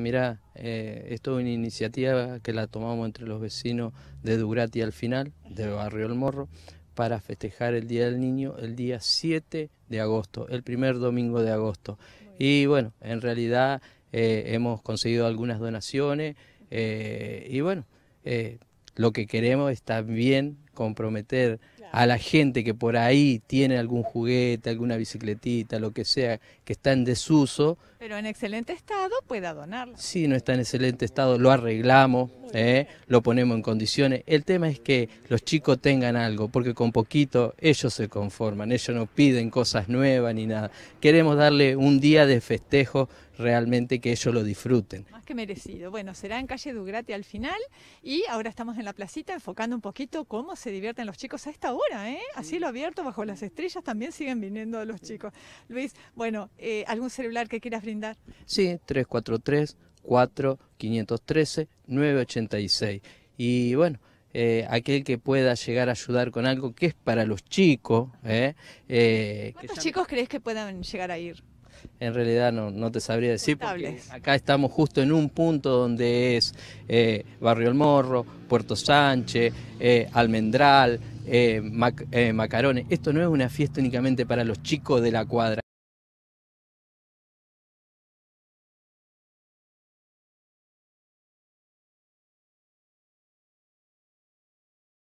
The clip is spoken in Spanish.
mira, eh, esto es una iniciativa que la tomamos entre los vecinos de Durati al final, de barrio El Morro, para festejar el Día del Niño el día 7 de agosto, el primer domingo de agosto. Y bueno, en realidad eh, hemos conseguido algunas donaciones eh, y bueno, lo que queremos es también comprometer a la gente que por ahí tiene algún juguete, alguna bicicletita, lo que sea, que está en desuso. Pero en excelente estado pueda donarlo. Sí, no está en excelente estado, lo arreglamos, ¿eh? lo ponemos en condiciones. El tema es que los chicos tengan algo, porque con poquito ellos se conforman, ellos no piden cosas nuevas ni nada. Queremos darle un día de festejo realmente que ellos lo disfruten. Más que merecido. Bueno, será en calle Dugrati al final y ahora estamos en la placita enfocando un poquito cómo se se divierten los chicos a esta hora, ¿eh? A cielo abierto, bajo las estrellas, también siguen viniendo los chicos. Luis, bueno, eh, ¿algún celular que quieras brindar? Sí, 343 4513 986. Y bueno, eh, aquel que pueda llegar a ayudar con algo que es para los chicos. ¿eh? ¿Cuántos chicos crees que puedan llegar a ir? en realidad no, no te sabría decir, porque acá estamos justo en un punto donde es eh, Barrio El Morro, Puerto Sánchez, eh, Almendral, eh, Macarones. Esto no es una fiesta únicamente para los chicos de la cuadra.